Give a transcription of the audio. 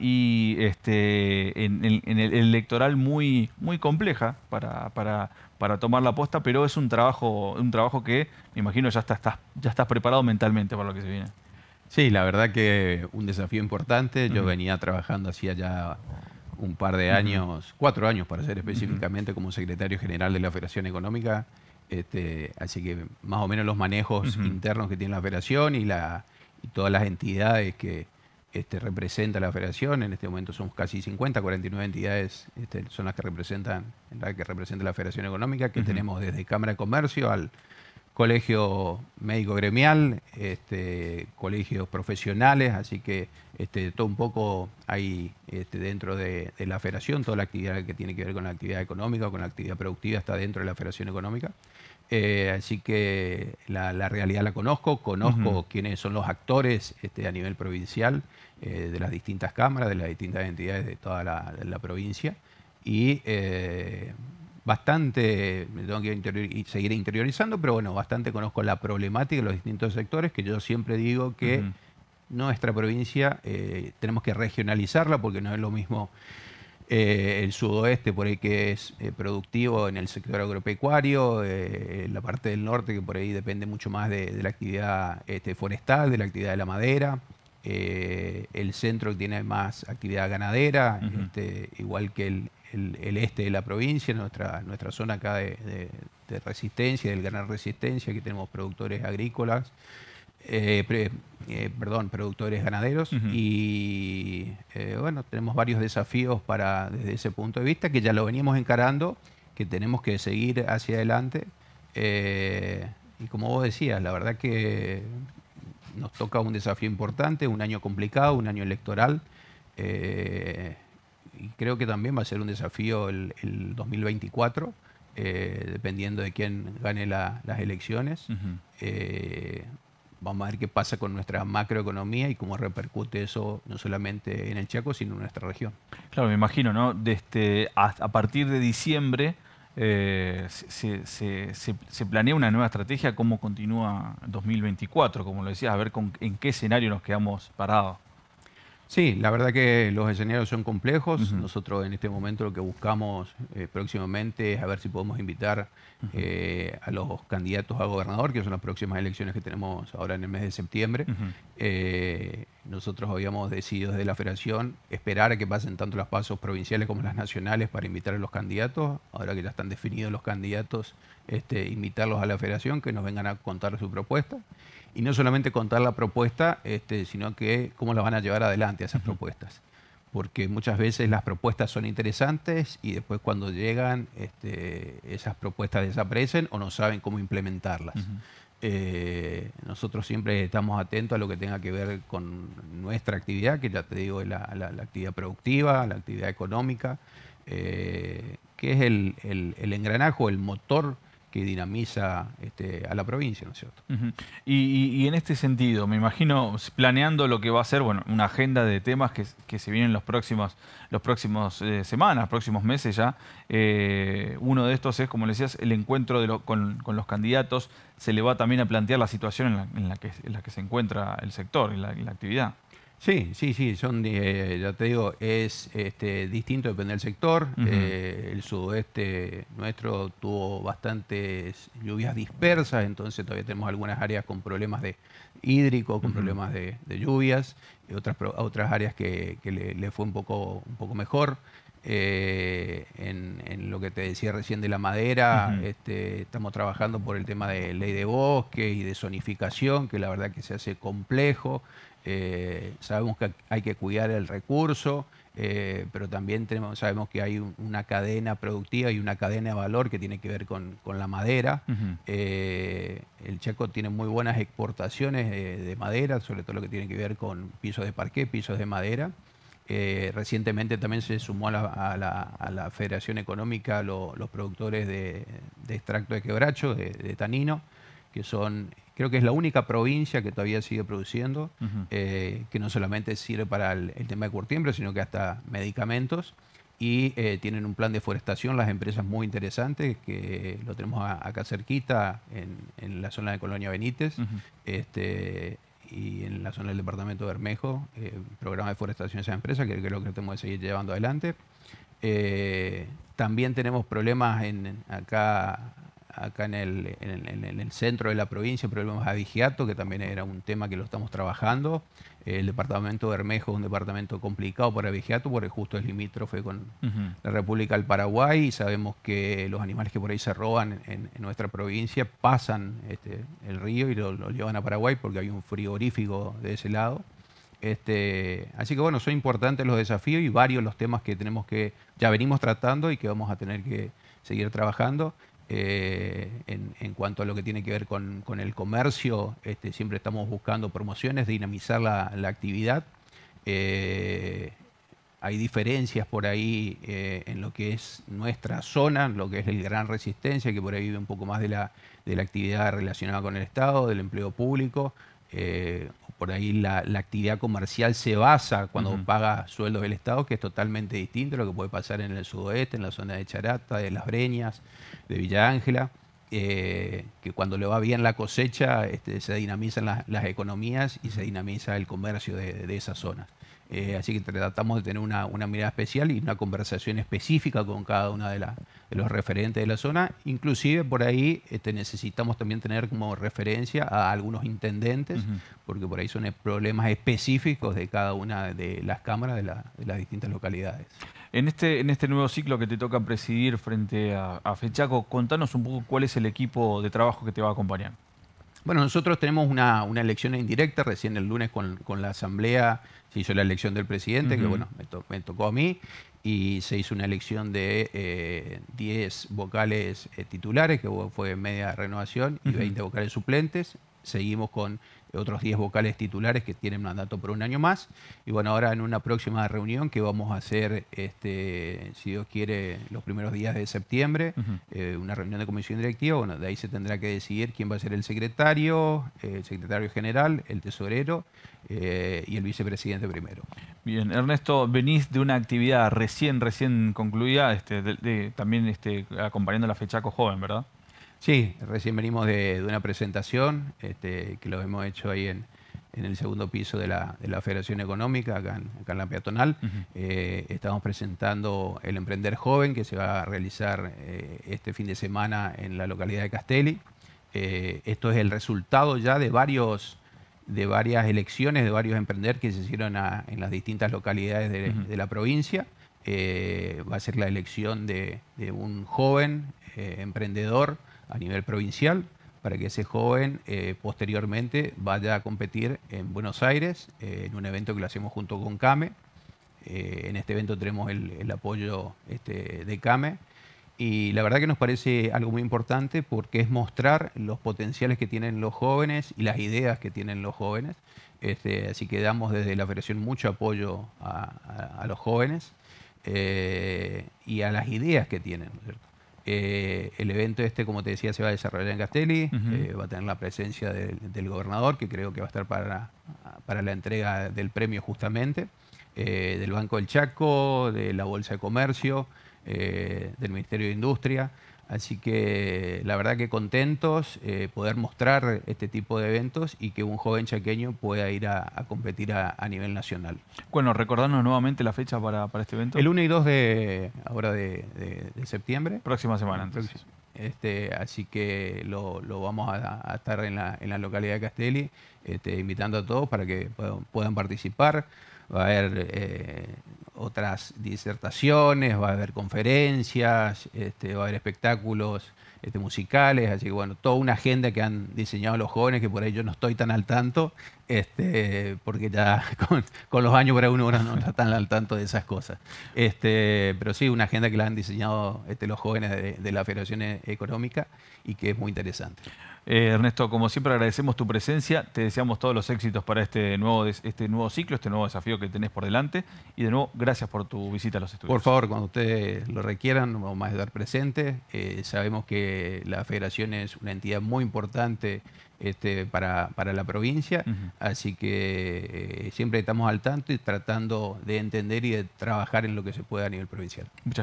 y este, en, el electoral muy, muy compleja para, tomar la posta, pero es un trabajo, un trabajo que me imagino ya estás, ya estás preparado mentalmente para lo que se viene. Sí, la verdad que un desafío importante. Yo venía trabajando hacía ya un par de años, cuatro años para ser específicamente, como secretario general de la Federación Económica. Este, así que más o menos los manejos internos que tiene la federación y, la, y todas las entidades que, este, representa la federación, en este momento somos casi 50, 49 entidades este, son las que representan, la que representa la Federación Económica, que tenemos desde Cámara de Comercio al Colegio Médico Gremial, este, colegios profesionales, así que todo un poco hay dentro de, de, la federación, toda la actividad que tiene que ver con la actividad económica, con la actividad productiva está dentro de la Federación Económica. Eh, así que la, realidad la conozco, conozco quiénes son los actores este, a nivel provincial eh, de las distintas cámaras, de las distintas entidades de toda la, provincia y eh, bastante, me tengo que interior, seguir interiorizando, pero bueno, bastante conozco la problemática de los distintos sectores que yo siempre digo que nuestra provincia tenemos que regionalizarla porque no es lo mismo eh, el sudoeste por ahí que es eh, productivo en el sector agropecuario, eh, la parte del norte que por ahí depende mucho más de, la actividad este, forestal, de la actividad de la madera, el centro que tiene más actividad ganadera, este, igual que el, este de la provincia, nuestra, nuestra zona acá de, resistencia, del gran resistencia, que tenemos productores agrícolas eh, eh, perdón, productores ganaderos y eh, bueno, tenemos varios desafíos para desde ese punto de vista que ya lo veníamos encarando, que tenemos que seguir hacia adelante. y como vos decías, la verdad que nos toca un desafío importante, un año complicado, un año electoral. y creo que también va a ser un desafío el, 2024. dependiendo de quién gane las elecciones. Vamos a ver qué pasa con nuestra macroeconomía y cómo repercute eso no solamente en el Chaco, sino en nuestra región. Claro, me imagino, ¿no? Este, a, partir de diciembre eh, se, planea una nueva estrategia, cómo continúa 2024, como lo decías, a ver en qué escenario nos quedamos parados. Sí, la verdad que los escenarios son complejos. Nosotros en este momento lo que buscamos eh, próximamente es a ver si podemos invitar eh, a los candidatos a gobernador, que son las próximas elecciones que tenemos ahora en el mes de septiembre. Nosotros habíamos decidido desde la federación esperar a que pasen tanto los pasos provinciales como las nacionales para invitar a los candidatos. Ahora que ya están definidos los candidatos, este, invitarlos a la federación que nos vengan a contar su propuesta. Y no solamente contar la propuesta, este, sino que cómo la van a llevar adelante esas propuestas. Porque muchas veces las propuestas son interesantes y después cuando llegan este, esas propuestas desaparecen o no saben cómo implementarlas. Eh, nosotros siempre estamos atentos a lo que tenga que ver con nuestra actividad, que ya te digo, es la, actividad productiva, la actividad económica, eh, que es el, el, el engranaje, el motor que dinamiza este, a la provincia, ¿no es cierto? y, en este sentido, me imagino planeando lo que va a ser, bueno, una agenda de temas que, se vienen los próximos, los próximos eh, semanas, próximos meses ya. Eh, uno de estos es, como le decías, el encuentro con, los candidatos. Se le va también a plantear la situación en la, que, la que, se encuentra el sector y la actividad. Sí, sí, sí, son, eh, ya te digo, es este, distinto, depende del sector. Eh, el sudoeste nuestro tuvo bastantes lluvias dispersas, entonces todavía tenemos algunas áreas con problemas de hídrico, con problemas de, lluvias, y otras, otras áreas que, le, fue un poco, un poco mejor. Eh, en, lo que te decía recién de la madera, este, estamos trabajando por el tema de ley de bosque y de zonificación, que la verdad que se hace complejo. Eh, sabemos que hay que cuidar el recurso, eh, pero también tenemos, sabemos que hay una cadena productiva y una cadena de valor que tiene que ver con, la madera. Eh, el Chaco tiene muy buenas exportaciones de madera, sobre todo lo que tiene que ver con pisos de parqué, pisos de madera. recientemente también se sumó a la, Federación Económica los productores de, extracto de quebracho, de tanino que son, creo que es la única provincia que todavía sigue produciendo, eh, que no solamente sirve para el, tema de curtiembre, sino que hasta medicamentos. Y eh, tienen un plan de forestación, las empresas muy interesantes, que lo tenemos acá cerquita, en, la zona de Colonia Benítez, este, y en la zona del departamento de Bermejo, eh, programa de forestación de esas empresas, que lo que tenemos que seguir llevando adelante. también tenemos problemas en, acá acá en el, centro de la provincia, problemas a vigiato, que también era un tema que lo estamos trabajando. El departamento de Bermejo es un departamento complicado para vigiato porque justo es limítrofe con la República del Paraguay y sabemos que los animales que por ahí se roban en, nuestra provincia pasan este, el río y lo, llevan a Paraguay porque hay un frigorífico de ese lado. Este, así que bueno, son importantes los desafíos y varios los temas que tenemos que, ya venimos tratando y que vamos a tener que seguir trabajando. Eh, en, cuanto a lo que tiene que ver con, el comercio, este, siempre estamos buscando promociones, dinamizar la, actividad. Eh, hay diferencias por ahí eh, en lo que es nuestra zona, lo que es el Gran Resistencia, que por ahí vive un poco más de la, de la actividad relacionada con el Estado, del empleo público por ahí la, actividad comercial se basa cuando paga sueldos del Estado, que es totalmente distinto a lo que puede pasar en el sudoeste, en la zona de Charata, de Las Breñas, de Villa Ángela. Eh, que cuando le va bien la cosecha este, se dinamizan las, economías y se dinamiza el comercio de, de esas zonas. Eh, así que tratamos de tener una, mirada especial y una conversación específica con cada uno de, de, los referentes de la zona. Inclusive por ahí este, necesitamos también tener como referencia a algunos intendentes, porque por ahí son problemas específicos de cada una de las cámaras de, las distintas localidades. En este, en este nuevo ciclo que te toca presidir frente a, Fechaco, contanos un poco cuál es el equipo de trabajo que te va a acompañar. Bueno, nosotros tenemos una, una elección indirecta recién el lunes con, con la Asamblea se hizo la elección del presidente, que bueno, me, tocó a mí, y se hizo una elección de 10 eh, vocales eh, titulares, que fue media renovación, y 20 vocales suplentes. Seguimos con otros 10 vocales titulares que tienen mandato por un año más. Y bueno, ahora en una próxima reunión que vamos a hacer, este, si Dios quiere, los primeros días de septiembre, eh, una reunión de comisión directiva, bueno, de ahí se tendrá que decidir quién va a ser el secretario, el secretario general, el tesorero eh, y el vicepresidente primero. Bien, Ernesto, venís de una actividad recién, recién concluida, este, también este, acompañando la Fechaco Joven, ¿verdad? Sí, recién venimos de, una presentación este, que lo hemos hecho ahí en, el segundo piso de la, Federación Económica, acá en, la peatonal. Eh, estamos presentando el Emprender Joven, que se va a realizar eh, este fin de semana en la localidad de Castelli. Eh, esto es el resultado ya de, varios, de varias elecciones, de varios emprender que se hicieron en las distintas localidades de, la provincia. va a ser la elección de un joven emprendedor a nivel provincial para que ese joven eh, posteriormente vaya a competir en Buenos Aires eh, en un evento que lo hacemos junto con CAME. Eh, en este evento tenemos el, apoyo este, de CAME y la verdad que nos parece algo muy importante porque es mostrar los potenciales que tienen los jóvenes y las ideas que tienen los jóvenes. Este, así que damos desde la federación mucho apoyo a, los jóvenes y a las ideas que tienen. Eh, el evento este, como te decía, se va a desarrollar en Castelli, eh, va a tener la presencia del, gobernador, que creo que va a estar para, la entrega del premio justamente, eh, del Banco del Chaco, de la Bolsa de Comercio, del Ministerio de Industria. Así que la verdad que contentos eh, poder mostrar este tipo de eventos y que un joven chaqueño pueda ir a, competir a, nivel nacional. Bueno, recordarnos nuevamente la fecha para, este evento. El 1 y 2 de ahora de, septiembre. Próxima semana entonces. Este, así que lo, vamos a, estar en la, localidad de Castelli, este, invitando a todos para que puedan, participar. Va a haber eh, otras disertaciones, va a haber conferencias, este, va a haber espectáculos este, musicales, así que bueno, toda una agenda que han diseñado los jóvenes, que por ahí yo no estoy tan al tanto, este, porque ya con, los años para uno, uno no está tan al tanto de esas cosas. pero sí, una agenda que la han diseñado los jóvenes de la Federación Económica y que es muy interesante. Eh, Ernesto, como siempre agradecemos tu presencia, te deseamos todos los éxitos para este nuevo, este nuevo ciclo, este nuevo desafío que tenés por delante y de nuevo, gracias por tu visita a los estudios. Por favor, cuando ustedes lo requieran, nos vamos a estar presentes. Eh, sabemos que la federación es una entidad muy importante este, para, la provincia, así que eh, siempre estamos al tanto y tratando de entender y de trabajar en lo que se pueda a nivel provincial.